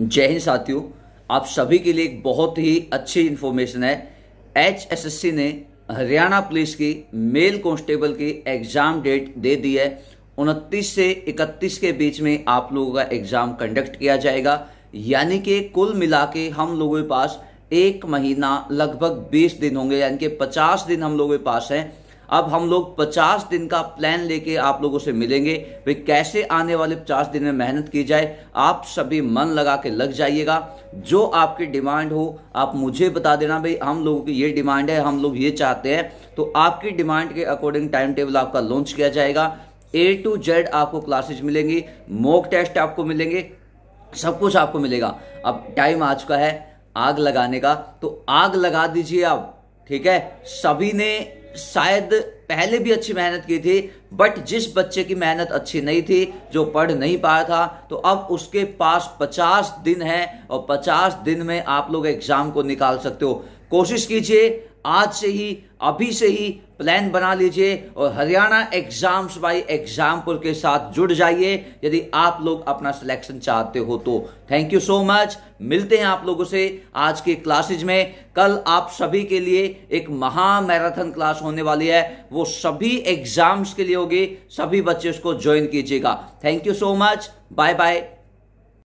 जय हिंद साथियों आप सभी के लिए एक बहुत ही अच्छी इन्फॉर्मेशन है एच ने हरियाणा पुलिस की मेल कांस्टेबल की एग्ज़ाम डेट दे दी है उनतीस से इकतीस के बीच में आप लोगों का एग्ज़ाम कंडक्ट किया जाएगा यानी कि कुल मिला के हम लोगों के पास एक महीना लगभग बीस दिन होंगे यानी कि पचास दिन हम लोगों के पास हैं अब हम लोग 50 दिन का प्लान लेके आप लोगों से मिलेंगे भाई कैसे आने वाले 50 दिन में मेहनत की जाए आप सभी मन लगा के लग जाइएगा जो आपकी डिमांड हो आप मुझे बता देना भाई हम लोगों की ये डिमांड है हम लोग ये चाहते हैं तो आपकी डिमांड के अकॉर्डिंग टाइम टेबल आपका लॉन्च किया जाएगा ए टू जेड आपको क्लासेज मिलेंगी मॉक टेस्ट आपको मिलेंगे सब कुछ आपको मिलेगा अब टाइम आ चुका है आग लगाने का तो आग लगा दीजिए आप ठीक है सभी ने शायद पहले भी अच्छी मेहनत की थी बट जिस बच्चे की मेहनत अच्छी नहीं थी जो पढ़ नहीं पाया था तो अब उसके पास 50 दिन है और 50 दिन में आप लोग एग्जाम को निकाल सकते हो कोशिश कीजिए आज से ही अभी से ही प्लान बना लीजिए और हरियाणा एग्जाम्स बाय एग्जामपुर के साथ जुड़ जाइए यदि आप लोग अपना सिलेक्शन चाहते हो तो थैंक यू सो मच मिलते हैं आप लोगों से आज के क्लासेज में कल आप सभी के लिए एक महा मैराथन क्लास होने वाली है वो सभी एग्जाम्स के लिए होगी सभी बच्चे उसको ज्वाइन कीजिएगा thank you so much bye bye